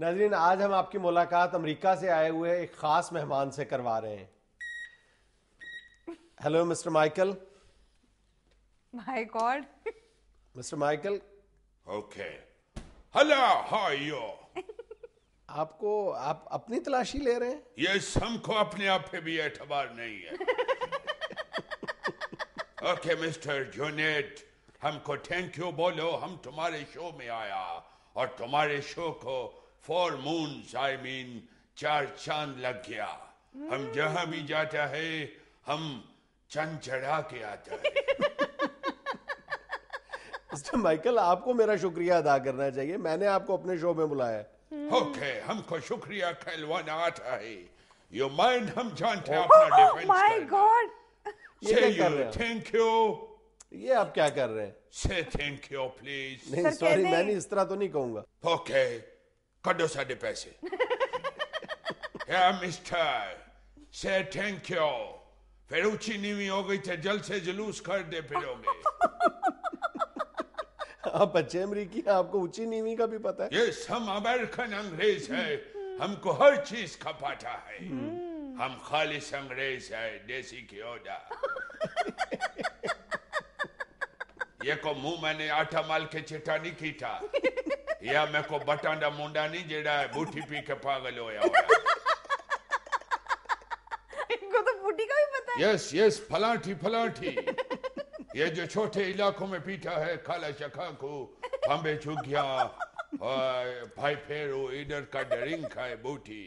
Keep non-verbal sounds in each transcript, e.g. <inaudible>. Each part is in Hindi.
नाजरीन आज हम आपकी मुलाकात अमेरिका से आए हुए एक ख़ास मेहमान से करवा रहे हैं hello mister Michael my god mister Michael okay hello how you आपको आप अपनी तलाशी ले रहे हैं यस हमको अपने आप पे भी एतबार नहीं है ओके मिस्टर जोनेट हमको थैंक यू बोलो हम तुम्हारे शो में आया और तुम्हारे शो को फॉर मून आई मीन चार चांद लग गया हम जहां भी जाता है हम चंद चढ़ा के आते हैं <laughs> मिस्टर माइकल आपको मेरा शुक्रिया अदा करना चाहिए मैंने आपको अपने शो में बुलाया ओके okay, हमको शुक्रिया कहलवाना आता है यू माइंड हम जानते हैं oh, अपना डिफेंस माय गॉड ये क्या कर रहे हैं थैंक यू ये आप क्या कर रहे हैं से थैंक यू प्लीज नहीं सॉरी मैं नहीं इस तरह तो नहीं कहूंगा ओके okay. ਕੱਢੋ ਸਾਡੇ ਪੈਸੇ ਹੈ ਮਿਸਟਰ ਸੇ ਥੈਂਕ ਯੂ फिर ऊंची नीवी हो गई थे जल से जुलूस कर दे फिरोगे आप बच्चे अमरीकी आपको ऊंची नीवी का भी पता है ये हम अमेरिकन अंग्रेज है हमको हर चीज का पता है हम खाली अंग्रेज है देसी की ओडा ये को मुंह मैंने आटा माल के चिटा नहीं की था या मैं को बटांडा मुंडा नहीं जेड़ा है बूठी पी के पागल या इनको तो बूटी का भी पता है यस यस फलाठी फलाठी ये जो छोटे इलाकों में पीटा है खाला शखा को हमें झुकिया भाई फेरो इधर का डरिंग खाए बूटी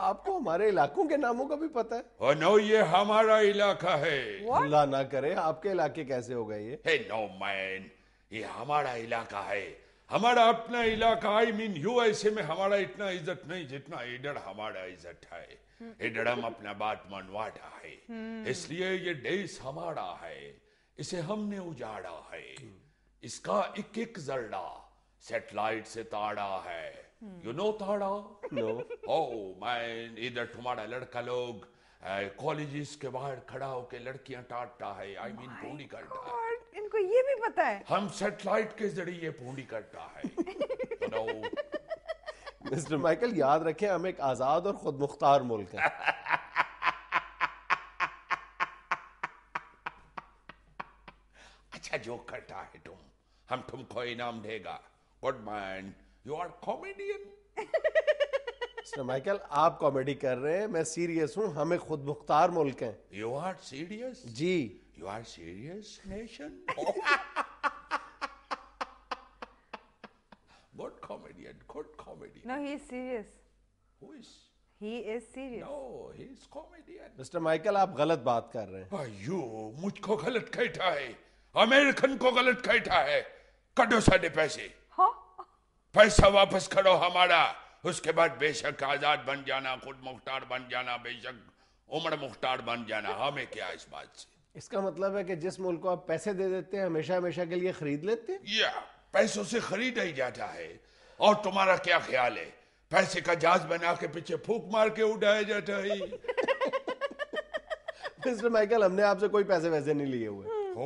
आपको हमारे इलाकों के नामों का भी पता है और नो ये हमारा इलाका है अल्लाह ना करे आपके इलाके कैसे हो गए ये नो मैन ये हमारा इलाका है हमारा अपना इलाका आई मीन यू ऐसे में हमारा इतना इज्जत नहीं जितना इधर हमारा इज्जत है इधर हम अपना बात मनवाटा है हम्म। इसलिए ये देश हमारा है इसे हमने उजाड़ा है इसका एक एक जरड़ा सेटेलाइट से ताड़ा है यू हम्म। नो ताड़ा नो ओ मैं इधर तुम्हारा लड़का लोग कॉलेजेस के बाहर खड़ा होकर लड़कियां टाटता है आई मीन गोली करता है तुमको ये भी पता है हम सेटेलाइट के जरिए पूरी करता है <laughs> मिस्टर माइकल याद रखें हम एक आजाद और खुद मुख्तार मुल्क है <laughs> अच्छा जो करता है तुम हम तुमको इनाम देगा good man you are comedian mister Michael आप कॉमेडी कर रहे हैं मैं सीरियस हूं हम एक खुद मुख्तार मुल्क हैं यू आर सीरियस जी You are serious, nation? <laughs> Oh. good comedian, good comedian. No, he is serious. Who is? He is serious. No, he is comedian. Mr. Michael, आप गलत बात कर रहे हैं अयो मुझको गलत कहता है अमेरिकन को गलत कहता है कटो साढ़े पैसे पैसा वापस करो हमारा उसके बाद बेशक आजाद बन जाना खुद मुख्तार बन जाना बेशक उम्र मुख्तार बन जाना हमें क्या इस बात से इसका मतलब है कि जिस मुल्क को आप पैसे दे देते हैं हमेशा हमेशा के लिए खरीद लेते हैं या पैसों से खरीदा ही जाता है और तुम्हारा क्या ख्याल है पैसे का जहाज बना के पीछे फूक मार के उड़ाया जाता है <laughs> मिस्टर माइकल हमने आपसे कोई पैसे वैसे नहीं लिए हुए हो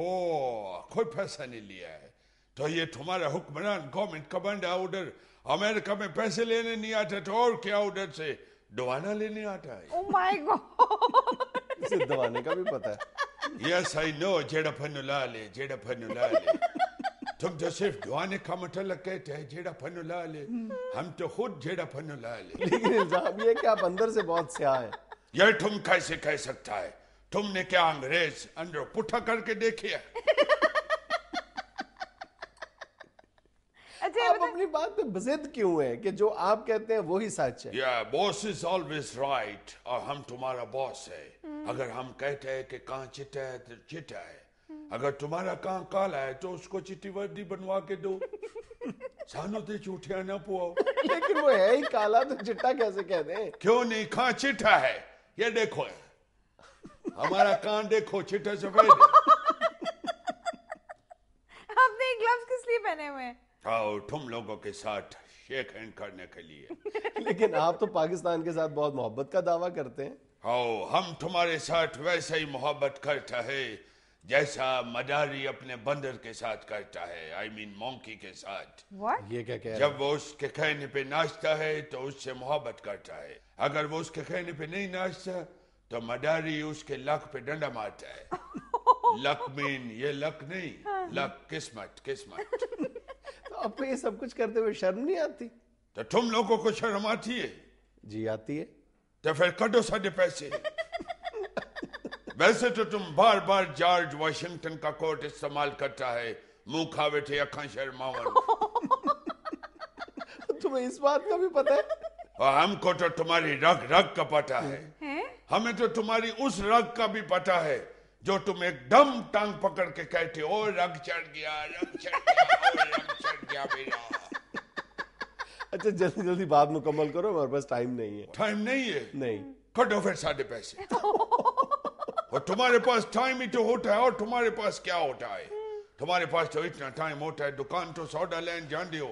कोई पैसा नहीं लिया है तो ये तुम्हारा हुक्मरान गवर्नमेंट का कमांडा उधर अमेरिका में पैसे लेने नहीं आता तो और क्या उधर से दवाना लेने आता है oh my God. दवाने का भी पता है yes, I know. Jedapanulale, Jedapanulale. तुम तो सिर्फ दुआने का मतलब कहते हैं जेड़ा फनु ला ले हम तो खुद जेड़ा फनु ला ले लेकिन साहब ये क्या अंदर से बहुत स्या है यह तुम कैसे कह सकता है तुमने क्या अंग्रेज अंदर पुठा करके देखी है अपनी बात पे बजिद क्यों है कि जो आप कहते हैं वही सच है या बॉस इज ऑलवेज राइट और हम तुम्हारा बॉस है hmm. अगर हम कहते हैं कि कहाँ चिटा है तो चिटा है hmm. अगर तुम्हारा कहाँ काला है तो उसको चिट्टी वर्दी बनवा के दो <laughs> सानो ते चूठिया ना पुआओ लेकिन वो है ही काला तो चिट्टा कैसे कह दे क्यों नहीं कहाँ चिट्ठा है ये देखो है। हमारा कान देखो चिट्ठा सफेद आपने <laughs> ग्लव्स किस लिए पहने हुए हैं आओ तुम लोगों के साथ शेख हैंड करने के लिए <laughs> लेकिन आप तो पाकिस्तान के साथ बहुत मोहब्बत का दावा करते हैं आओ हम तुम्हारे साथ वैसे ही मोहब्बत करता है जैसा मदारी अपने बंदर के साथ करता है आई मीन मोंकी के साथ What? ये क्या कह जब वो उसके कहने पे नाचता है तो उससे मोहब्बत करता है अगर वो उसके कहने पे नहीं नाचता तो मदारी उसके लक पे डंडा मारता है <laughs> लक मीन ये लक नहीं हाँ। लक किस्मत किस्मत <laughs> आपको ये सब कुछ करते हुए शर्म नहीं आती तो तुम लोगों को शर्म आती है जी आती है तो फिर कटो साढ़े पैसे वैसे तो तुम बार बार जॉर्ज वाशिंगटन का कोर्ट इस्तेमाल करता है मुंह खा बैठे अखा शर्मा <laughs> तुम्हें इस बात का भी पता है और हमको तो तुम्हारी रग रग का पता है, है? हमें तो तुम्हारी उस रग का भी पता है जो तुम एकदम टांग पकड़ के कहते हो रग चढ़ गया रग चढ़ गया रग क्या बेटा <laughs> अच्छा जल्दी जल्दी बात मुकम्मल करो हमारे पास टाइम नहीं है टाइम नहीं है नहीं कटो फिर साढ़े पैसे और तुम्हारे पास टाइम ही तो होता है और तुम्हारे पास क्या होता है तुम्हारे पास तो इतना टाइम होता है दुकान तो सौदा लाइन जान हो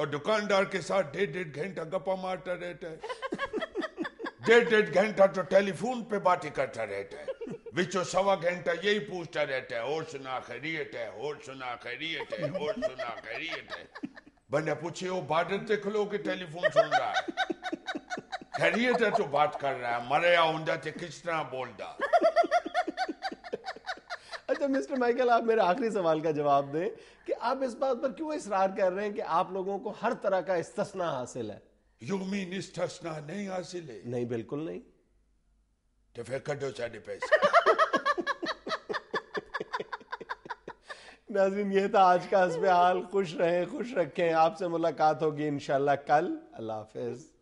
और दुकानदार के साथ डेढ़ डेढ़ घंटा गप्पा मारता रहता है <laughs> डेढ़ डेढ़ घंटा तो टेलीफोन पे बातें करता रहता है ਵਿੱਚੋਂ सवा घंटा यही पूछता रहता है और सुना खैरियत है और सुना खैरियत है और सुना खैरियत है बने पूछे वो बॉर्डर ते खलो के टेलीफोन सुन रहा है खैरियत है तो बात कर रहा है मरे या होंदा ते किस तरह बोल दा अच्छा मिस्टर माइकल आप मेरे आखिरी सवाल का जवाब दें कि आप इस बात पर क्यों इसरार कर रहे हैं कि आप लोगों को हर तरह का इस्तना हासिल है यू मीन इस्तना नहीं हासिल है नहीं बिल्कुल नहीं तो फिर कड्डो साढ़े पैसे नाजिन ये था आज का हसब हाल खुश रहें खुश रखें आपसे मुलाकात होगी इन कल अल्लाह हाफिज़